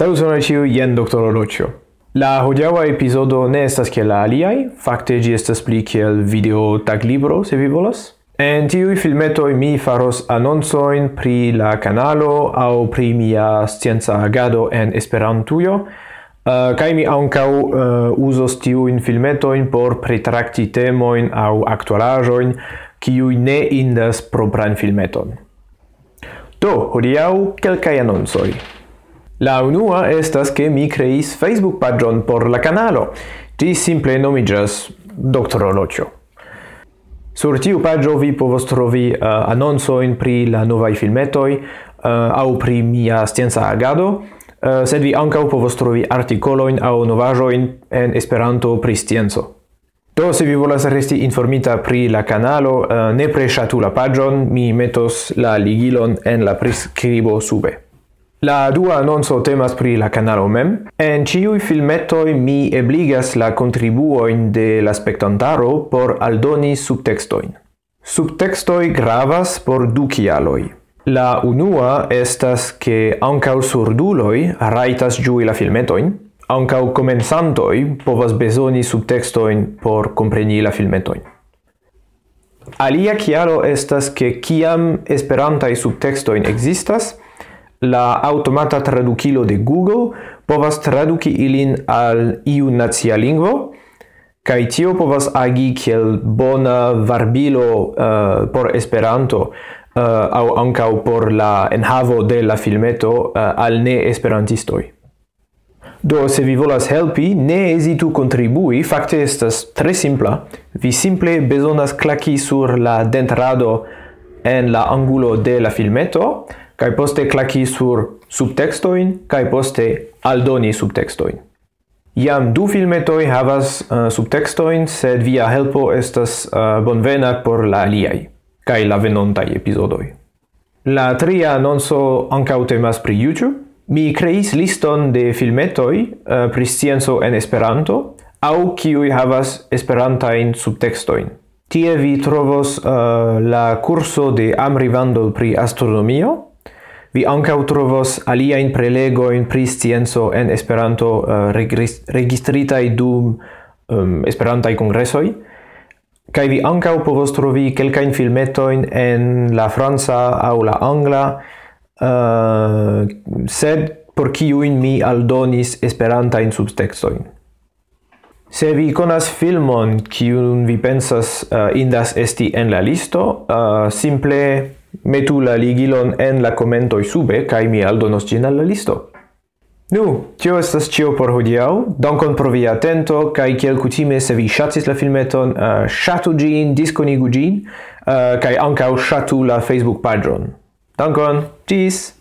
Saluto a tutti gli en La hojava episodio ne sta che la aliai, fakte gi sta spli che il video tag libro se vi volas. En ti u mi faros anonso pri la canalo au pri mia scienza agado en esperantujo. Uh, eh, kai mi anka uh, eh, uso sti u in por pri trakti in au aktualajo ki u ne in das propran filmeton. Do, hodiau kelkai anonsoi. La unua estas ke mi kreis Facebook pagon por la kanalo. Ti simple nomi jas Dr. Sur tiu pagjo vi povas trovi uh, pri la nova filmetoj uh, aŭ pri mia scienca agado. Uh, sed vi ankaŭ povas trovi artikolojn aŭ novajo en Esperanto pri scienco. Do se vi volas resti informita pri la kanalo, uh, ne preŝatu la pagon, mi metos la ligilon en la priskribo sube. La dua annonso temas pri la canalo mem, en ciui filmetoi mi ebligas la contribuoin de la spectantaro por aldoni subtextoin. Subtextoi gravas por du cialoi. La unua estas que ancau surduloi raitas giui la filmetoin, ancau comenzantoi povas besoni subtextoin por compreni la filmetoin. Alia cialo estas que ciam esperantai subtextoin existas, la automata tradukilo de Google povas traduki ilin al iu nacia lingvo kaj tio povas agi kiel bona varbilo uh, por Esperanto uh, au ankaŭ por la enhavo de la filmeto uh, al neesperantistoj. Do se vi volas helpi, ne hezitu kontribui, fakte estas tre simpla. Vi simple bezonas klaki sur la dentrado en la angulo de la filmeto, kai poste klaki sur subtekstoin kai poste aldoni subtekstoin Jam du filmetoi havas uh, subtextoin, sed via helpo estas uh, bonvena por la aliaj cae la venontai episodoi. La tria non so temas pri YouTube. Mi creis liston de filmetoi uh, pri scienso en esperanto, au kiuj havas esperantain subtextoin. Tie vi trovos uh, la curso de Amri Vandol pri astronomio, vi anche trovos alia in prelego in pristienso en esperanto uh, eh, registrita dum um, ehm, esperanta i congressoi kai vi anche povos trovi kelka in filmeto en la Franza au la angla uh, sed por kiu in mi aldonis esperanta in subtexto Se vi conas filmon kiun vi pensas uh, indas esti en la listo, uh, simple Metu la ligilon en la commentoi sube, cae mi aldonos gin alla listo. Nu, tio estas cio por hodiau. Donkon pro via atento, cae ciel cutime, se vi shatis la filmeton, uh, eh, shatu gin, disconigu gin, uh, eh, ancau shatu la Facebook padron. Donkon, Tis!